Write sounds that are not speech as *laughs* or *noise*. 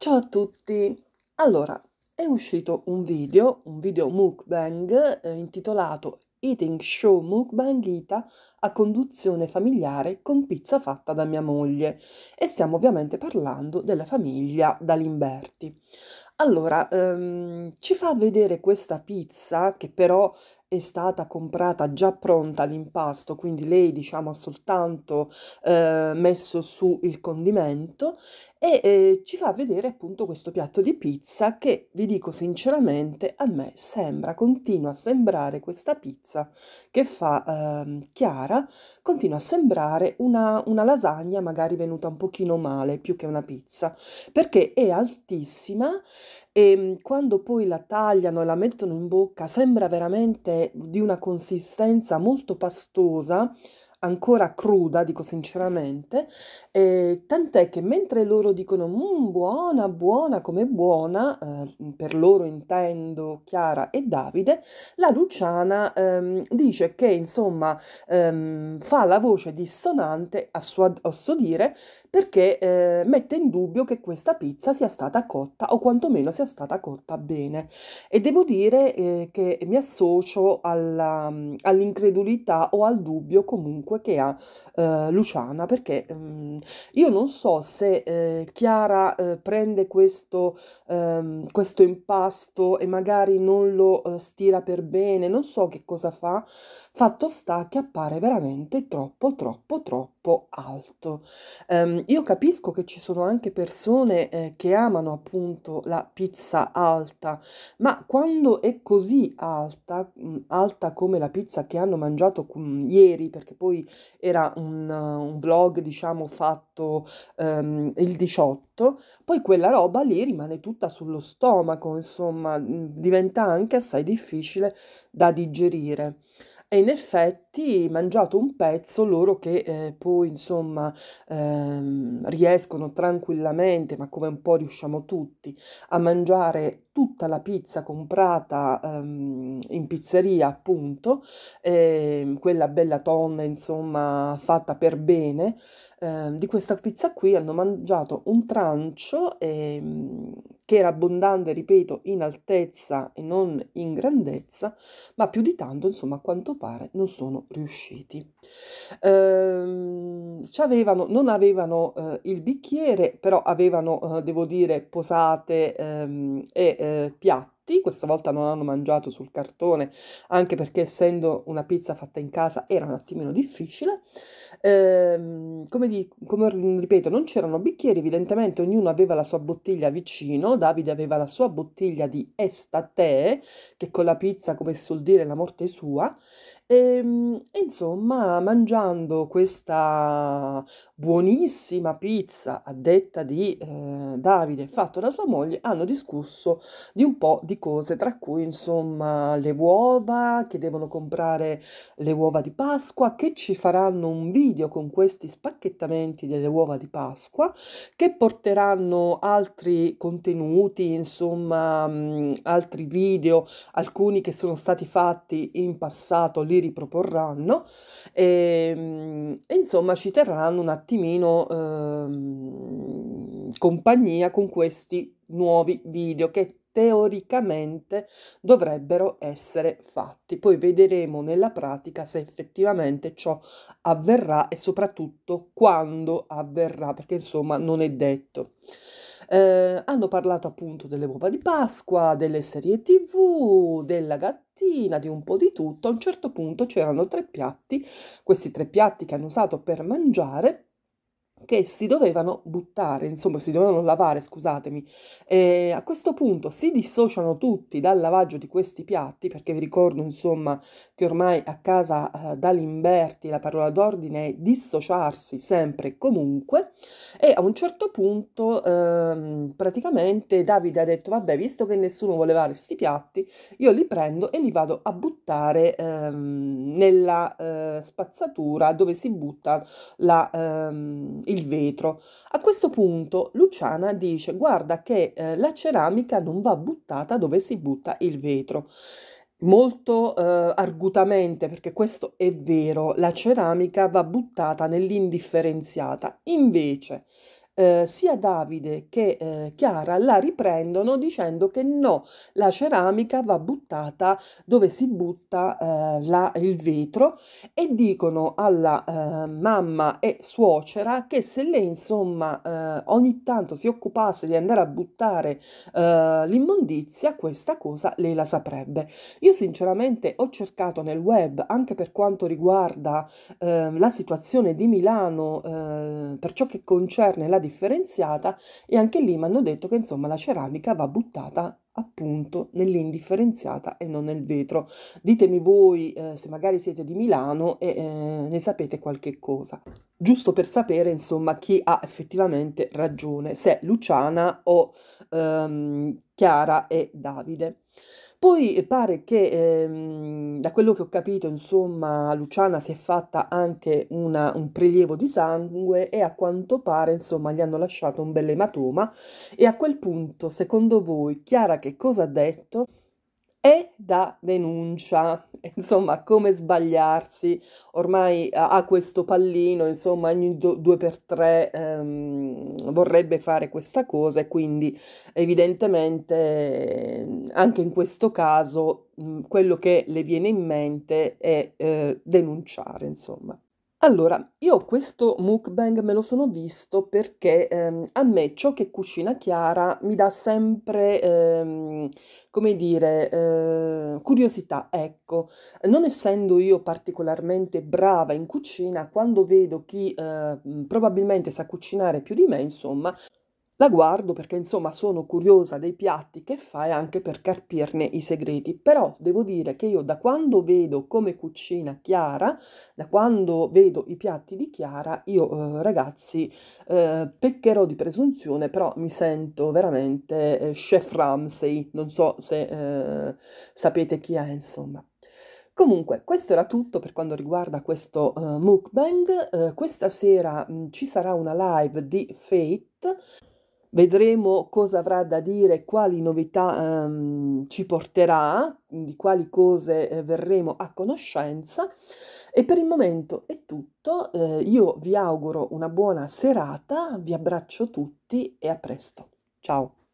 Ciao a tutti! Allora, è uscito un video, un video mukbang eh, intitolato Eating Show Mukbang Ita a conduzione familiare con pizza fatta da mia moglie e stiamo ovviamente parlando della famiglia Dalimberti. Allora, ehm, ci fa vedere questa pizza che però è stata comprata già pronta l'impasto, quindi lei diciamo ha soltanto eh, messo su il condimento e eh, ci fa vedere appunto questo piatto di pizza che vi dico sinceramente a me sembra, continua a sembrare questa pizza che fa eh, Chiara, continua a sembrare una, una lasagna magari venuta un pochino male più che una pizza perché è altissima e ehm, quando poi la tagliano e la mettono in bocca sembra veramente di una consistenza molto pastosa, ancora cruda, dico sinceramente, eh, tant'è che mentre loro dicono mm, buona, buona come buona, eh, per loro intendo Chiara e Davide, la Luciana ehm, dice che insomma ehm, fa la voce dissonante a suo, a dire perché eh, mette in dubbio che questa pizza sia stata cotta o quantomeno sia stata cotta bene. E devo dire eh, che mi associo alla, all'incredulità o al dubbio comunque comunque che ha eh, Luciana, perché ehm, io non so se eh, Chiara eh, prende questo, ehm, questo, impasto e magari non lo eh, stira per bene, non so che cosa fa, fatto sta che appare veramente troppo, troppo, troppo alto. Ehm, io capisco che ci sono anche persone eh, che amano appunto la pizza alta, ma quando è così alta, mh, mm, alta come la pizza che hanno mangiato mh, mm, ieri, perché poi cui era un, un vlog, diciamo, fatto um, il 18, poi quella roba lì rimane tutta sullo stomaco, insomma, mm, diventa anche assai difficile da digerire e in effetti mangiato un pezzo loro che eh, poi insomma ehm, riescono tranquillamente ma come un po' riusciamo tutti a mangiare tutta la pizza comprata um, in pizzeria, appunto, eh, quella bella tonna, insomma, fatta per bene. Eh, di questa pizza qui hanno mangiato un trancio eh, che era abbondante, ripeto, in altezza e non in grandezza, ma più di tanto, insomma, a quanto pare non sono riusciti. Ehm, avevano, non avevano eh, il bicchiere, però avevano, eh, devo dire, posate ehm, e eh, piatti, questa volta non hanno mangiato sul cartone, anche perché essendo una pizza fatta in casa era un attimino difficile. Eh, come, di, come ripeto, non c'erano bicchieri, evidentemente ognuno aveva la sua bottiglia vicino, Davide aveva la sua bottiglia di estate, che con la pizza, come si suol dire, è la morte sua, Ehm, e, insomma, mangiando questa buonissima pizza a detta di eh, Davide, fatta da sua moglie, hanno discusso di un po' di cose, tra cui insomma le uova, che devono comprare le uova di Pasqua, che ci faranno un video con questi spacchettamenti delle uova di Pasqua, che porteranno altri contenuti, insomma mh, mm, altri video, alcuni che sono stati fatti in passato lì riproporranno ehm, e, insomma ci terranno un attimino eh, compagnia con questi nuovi video che teoricamente dovrebbero essere fatti. Poi vedremo nella pratica se effettivamente ciò avverrà e soprattutto quando avverrà, perché insomma non è detto. Eh, hanno parlato appunto delle uova di Pasqua, delle serie tv, della gattina, di un po' di tutto. A un certo punto c'erano tre piatti, questi tre piatti che hanno usato per mangiare che si dovevano buttare, insomma si dovevano lavare, scusatemi. E a questo punto si dissociano tutti dal lavaggio di questi piatti, perché vi ricordo insomma che ormai a casa eh, da Limberti la parola d'ordine è dissociarsi sempre e comunque, e a un certo punto ehm, praticamente Davide ha detto vabbè visto che nessuno vuole lavare questi piatti, io li prendo e li vado a buttare ehm, nella eh, spazzatura dove si butta la... Ehm, il vetro. A questo punto Luciana dice guarda che eh, la ceramica non va buttata dove si butta il vetro. Molto eh, argutamente, perché questo è vero, la ceramica va buttata nell'indifferenziata. Invece, eh, sia Davide che eh, Chiara la riprendono dicendo che no, la ceramica va buttata dove si butta eh, la, il vetro e dicono alla eh, mamma e suocera che se lei insomma eh, ogni tanto si occupasse di andare a buttare eh, l'immondizia, questa cosa lei la saprebbe. Io sinceramente ho cercato nel web, anche per quanto riguarda la situazione di Milano, per ciò che concerne la differenziata e anche lì mi hanno detto che insomma la ceramica va buttata appunto nell'indifferenziata e non nel vetro. Ditemi voi eh, se magari siete di Milano e eh, ne sapete qualche cosa. Giusto per sapere insomma chi ha effettivamente ragione, se Luciana o ehm, Chiara e Davide. Poi eh, pare che, ehm, da quello che ho capito, insomma, Luciana si è fatta anche una, un prelievo di sangue e a quanto pare, insomma, gli hanno lasciato un bell'ematoma. E a quel punto, secondo voi, Chiara che cosa ha detto? e da denuncia. *laughs* Insomma, come sbagliarsi? Ormai eh, ha questo pallino, insomma, ogni due per tre ehm, vorrebbe fare questa cosa e quindi evidentemente anche in questo caso mh, quello che le viene in mente è eh, denunciare, insomma. Allora, io questo mukbang me lo sono visto perché ehm, a me ciò che cucina Chiara mi dà sempre, ehm, come dire, eh, curiosità. Ecco, non essendo io particolarmente brava in cucina, quando vedo chi eh, probabilmente sa cucinare più di me, insomma, la guardo perché insomma sono curiosa dei piatti che fa e anche per carpirne i segreti, però devo dire che io da quando vedo come cucina Chiara, da quando vedo i piatti di Chiara, io eh, ragazzi eh, peccherò di presunzione, però mi sento veramente eh, chef Ramsey, non so se eh, sapete chi è insomma. Comunque, questo era tutto per quanto riguarda questo uh, mukbang. Uh, questa sera mh, mm, ci sarà una live di Fate Vedremo cosa avrà da dire, quali novità ehm, ci porterà, di quali cose eh, verremo a conoscenza. E per il momento è tutto. Eh, io vi auguro una buona serata, vi abbraccio tutti e a presto. Ciao!